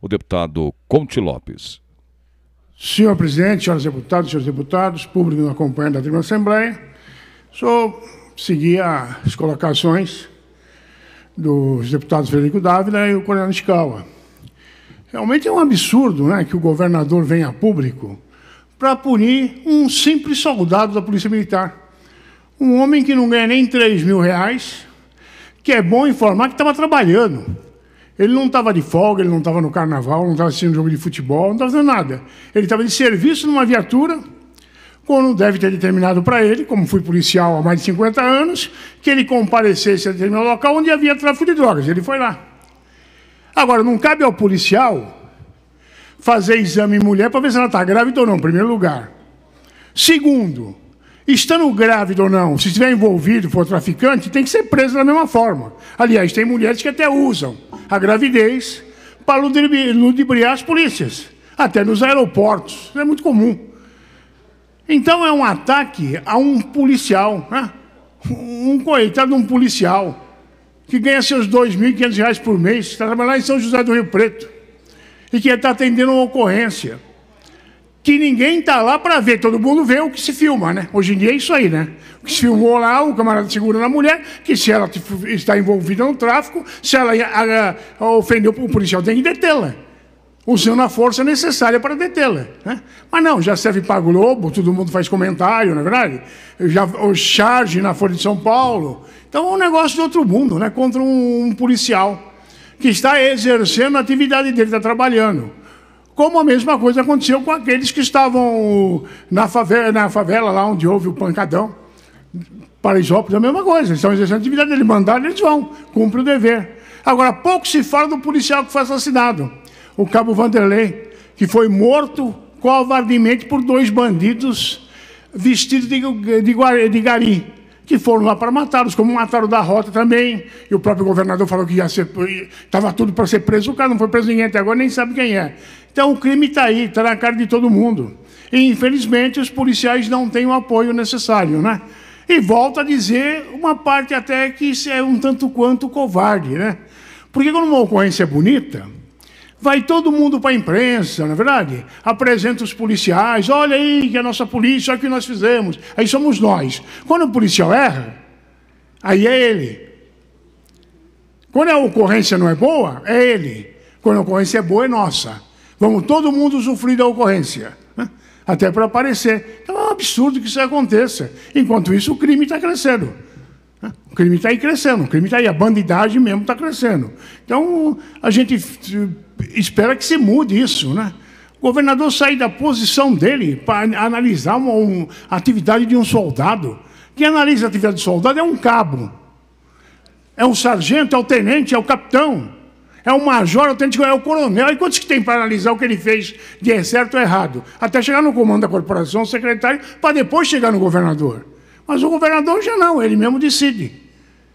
o deputado Conte Lopes. Senhor presidente, senhoras deputadas, senhores deputados, público nos acompanhando da Tribuna Assembleia, sou seguir as colocações dos deputados Frederico Dávila e o Coronel Escala. Realmente é um absurdo né, que o governador venha a público para punir um simples soldado da Polícia Militar. Um homem que não ganha nem 3 mil reais, que é bom informar que estava trabalhando. Ele não estava de folga, ele não estava no carnaval, não estava assistindo jogo de futebol, não estava fazendo nada. Ele estava de serviço numa viatura, quando deve ter determinado para ele, como fui policial há mais de 50 anos, que ele comparecesse a determinado local onde havia tráfico de drogas. Ele foi lá. Agora, não cabe ao policial fazer exame em mulher para ver se ela está grávida ou não, em primeiro lugar. Segundo, estando grávida ou não, se estiver envolvido, for traficante, tem que ser preso da mesma forma. Aliás, tem mulheres que até usam a gravidez para ludibriar as polícias, até nos aeroportos. é muito comum. Então é um ataque a um policial, né? um coitado de um policial que ganha seus R$ 2.500 por mês, está trabalhando em São José do Rio Preto, e que está atendendo uma ocorrência que ninguém está lá para ver, todo mundo vê o que se filma, né? Hoje em dia é isso aí, né? O que se filmou lá, o camarada segura na mulher, que se ela está envolvida no tráfico, se ela eh, ofendeu o policial, tem que detê-la, usando a força necessária para detê-la. Né? Mas não, já serve para Globo, todo mundo faz comentário, na é verdade? Já o charge na Folha de São Paulo. Então é um negócio de outro mundo, né? Contra um policial que está exercendo a atividade dele, está trabalhando. Como a mesma coisa aconteceu com aqueles que estavam uh, na favela, na favela lá onde houve o pancadão. Paraisópolis é a mesma coisa, eles estão exercendo atividade, eles mandaram, eles vão, cumprem o dever. Agora, pouco se fala do policial que foi assassinado, o cabo Vanderlei, que foi morto covardemente por dois bandidos vestidos de, de, de, de que foram lá para matá-los, como mataram da Rota também. E o próprio governador falou que estava tudo para ser preso. O cara não foi preso ninguém até agora, nem sabe quem é. Então o crime está aí, está na cara de todo mundo. E infelizmente os policiais não têm o apoio necessário, né? E volto a dizer uma parte até que isso é um tanto quanto covarde, né? Porque quando uma ocorrência é bonita, Vai todo mundo para a imprensa, não é verdade? Apresenta os policiais, olha aí que é a nossa polícia, olha o que nós fizemos. Aí somos nós. Quando o policial erra, aí é ele. Quando a ocorrência não é boa, é ele. Quando a ocorrência é boa, é nossa. Vamos todo mundo usufruir da ocorrência. Né? Até para aparecer. Então é um absurdo que isso aconteça. Enquanto isso, o crime está crescendo. O crime está aí crescendo, o crime está aí, a bandidagem mesmo está crescendo. Então, a gente eh, espera que se mude isso, né? O governador sair da posição dele para analisar uma, uma, atividade de um soldado. Quem analisa a atividade de soldado é um cabo. É um sargento, é o tenente, é o capitão. É o major, é o tenente, é o coronel. E quantos que tem para analisar o que ele fez de certo ou errado? Até chegar no comando da corporação, secretário, para depois chegar no governador. Mas o governador já não, ele mesmo decide.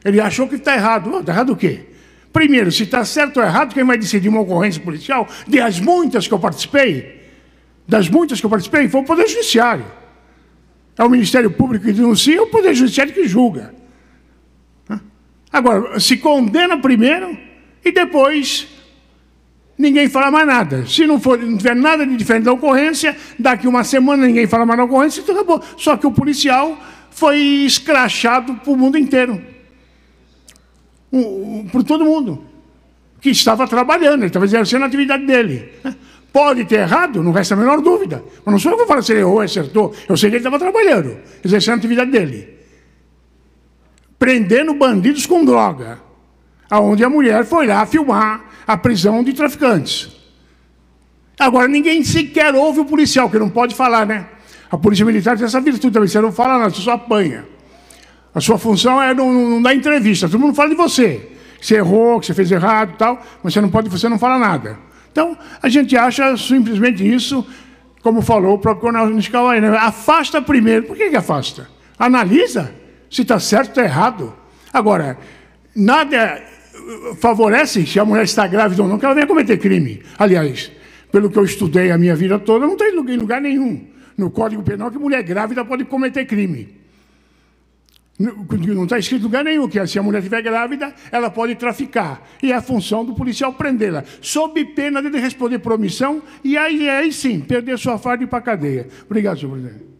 Ele achou que está errado. Está errado o quê? Primeiro, se está certo ou errado, quem vai decidir uma ocorrência policial, de as muitas que eu participei, das muitas que eu participei, foi o Poder Judiciário. É o Ministério Público que denuncia, é o Poder Judiciário que julga. Agora, se condena primeiro e depois ninguém fala mais nada. Se não, for, não tiver nada de diferente da ocorrência, daqui uma semana ninguém fala mais da ocorrência, então acabou. Só que o policial foi escrachado para o mundo inteiro. por todo mundo que estava trabalhando, ele estava exercendo a atividade dele. Pode ter errado, não resta a menor dúvida. Mas não sou eu que vou falar se ele errou, acertou. Eu sei que ele estava trabalhando, exercendo a atividade dele. Prendendo bandidos com droga. aonde a mulher foi lá filmar a prisão de traficantes. Agora, ninguém sequer ouve o policial, que não pode falar, né? A polícia militar tem essa virtude também. Você não fala nada, você só apanha. A sua função é não, não, dar entrevista. Todo mundo fala de você. Que você errou, que você fez errado e tal, mas você não, pode, você não fala nada. Então, a gente acha simplesmente isso, como falou o próprio Coronel Niscauai, né? afasta primeiro. Por que, que afasta? Analisa se está certo ou está errado. Agora, nada favorece se a mulher está grávida ou não, que ela venha cometer crime. Aliás, pelo que eu estudei a minha vida toda, não tem lugar nenhum no Código Penal que mulher grávida pode cometer crime. Não está escrito em lugar nenhum que se a mulher estiver grávida, ela pode traficar. E é a função do policial prendê-la, sob pena de responder promissão e aí, aí sim, perder sua farda e ir para a cadeia. Obrigado, senhor presidente.